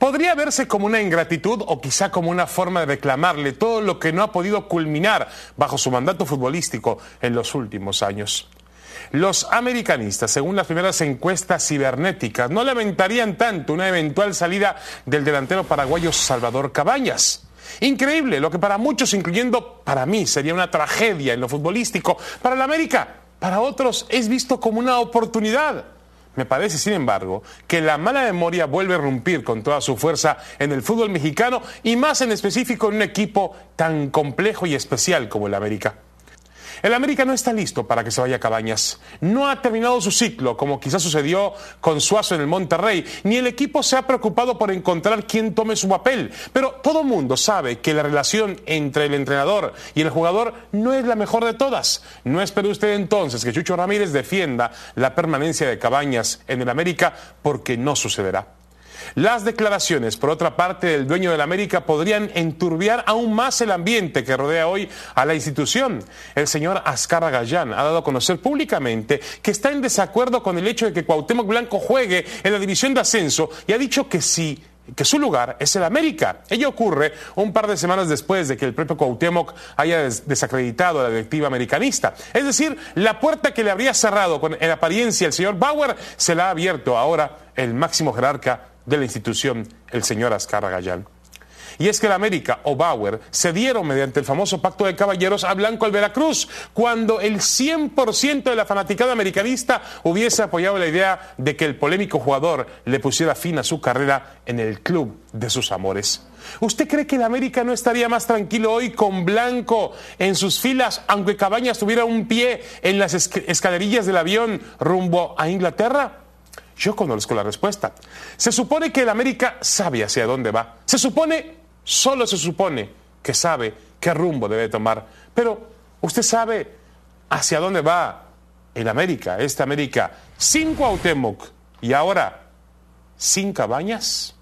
podría verse como una ingratitud o quizá como una forma de reclamarle todo lo que no ha podido culminar bajo su mandato futbolístico en los últimos años. Los americanistas, según las primeras encuestas cibernéticas, no lamentarían tanto una eventual salida del delantero paraguayo Salvador Cabañas. Increíble, lo que para muchos, incluyendo para mí, sería una tragedia en lo futbolístico, para la América, para otros es visto como una oportunidad. Me parece, sin embargo, que la mala memoria vuelve a romper con toda su fuerza en el fútbol mexicano y más en específico en un equipo tan complejo y especial como el América. El América no está listo para que se vaya a Cabañas. No ha terminado su ciclo, como quizás sucedió con Suazo en el Monterrey, ni el equipo se ha preocupado por encontrar quién tome su papel. Pero todo mundo sabe que la relación entre el entrenador y el jugador no es la mejor de todas. No espere usted entonces que Chucho Ramírez defienda la permanencia de Cabañas en el América, porque no sucederá. Las declaraciones, por otra parte, del dueño del América podrían enturbiar aún más el ambiente que rodea hoy a la institución. El señor ascar Gallán ha dado a conocer públicamente que está en desacuerdo con el hecho de que Cuauhtémoc Blanco juegue en la división de ascenso y ha dicho que sí que su lugar es el América. Ello ocurre un par de semanas después de que el propio Cuauhtémoc haya desacreditado a la directiva americanista. Es decir, la puerta que le habría cerrado con, en apariencia el señor Bauer se la ha abierto ahora el máximo jerarca de la institución, el señor Ascarra Gallán. Y es que la América o Bauer cedieron mediante el famoso pacto de caballeros a Blanco al Veracruz, cuando el 100% de la fanaticada americanista hubiese apoyado la idea de que el polémico jugador le pusiera fin a su carrera en el club de sus amores. ¿Usted cree que la América no estaría más tranquilo hoy con Blanco en sus filas, aunque Cabañas tuviera un pie en las escalerillas del avión rumbo a Inglaterra? Yo conozco la respuesta. Se supone que el América sabe hacia dónde va. Se supone, solo se supone que sabe qué rumbo debe tomar. Pero usted sabe hacia dónde va el América, esta América, sin Cuauhtémoc y ahora sin Cabañas.